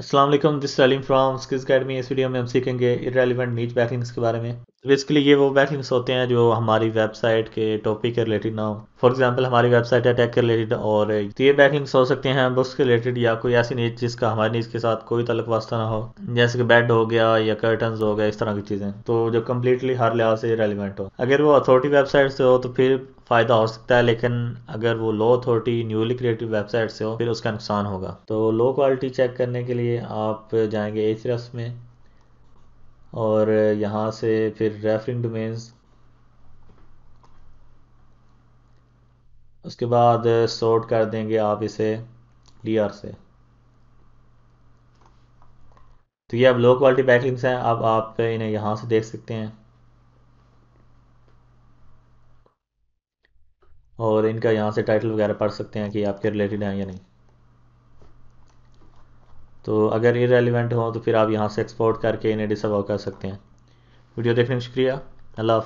Aslam this Salim from skills academy इस वीडियो में हम सीखेंगे इरेलीवेंट नीच बैकिंग्स के बारे में तो बेसिकली ये वो बैक लिंक्स होते हैं जो हमारी वेबसाइट के टॉपिक के रिलेटेड ना हो फॉर एग्जाम्पल हमारी वेबसाइट है टेक के रिलेटेड और तो ये बैक लिंक्स हो सकते हैं बुक्स के रिलेटेड या कोई ऐसी नीच जिसका हमारी नीच के साथ कोई तलक वास्ता ना हो जैसे कि बेड हो गया या कर्टन हो गया इस तरह की चीज़ें तो जो कम्प्लीटली हर लिहाज से रेलिवेंट हो अगर वो अथॉरिटी वेबसाइट से हो तो फिर फ़ायदा हो सकता है लेकिन अगर वो low authority newly creative website से हो फिर उसका नुकसान होगा तो लो क्वालिटी चेक करने के लिए आप जाएंगे एच में और यहाँ से फिर रेफरिंग डोमेन्स उसके बाद सॉर्ट कर देंगे आप इसे डी आर से तो ये अब लो क्वालिटी बैकलिंग्स हैं अब आप इन्हें यहाँ से देख सकते हैं और इनका यहाँ से टाइटल वगैरह पढ़ सकते हैं कि आपके रिलेटेड हैं या नहीं तो अगर ये रेलिवेंट हो तो फिर आप यहाँ से एक्सपोर्ट करके इन्हें डिसअबाउ कर सकते हैं वीडियो देखने का शुक्रिया अल्लाह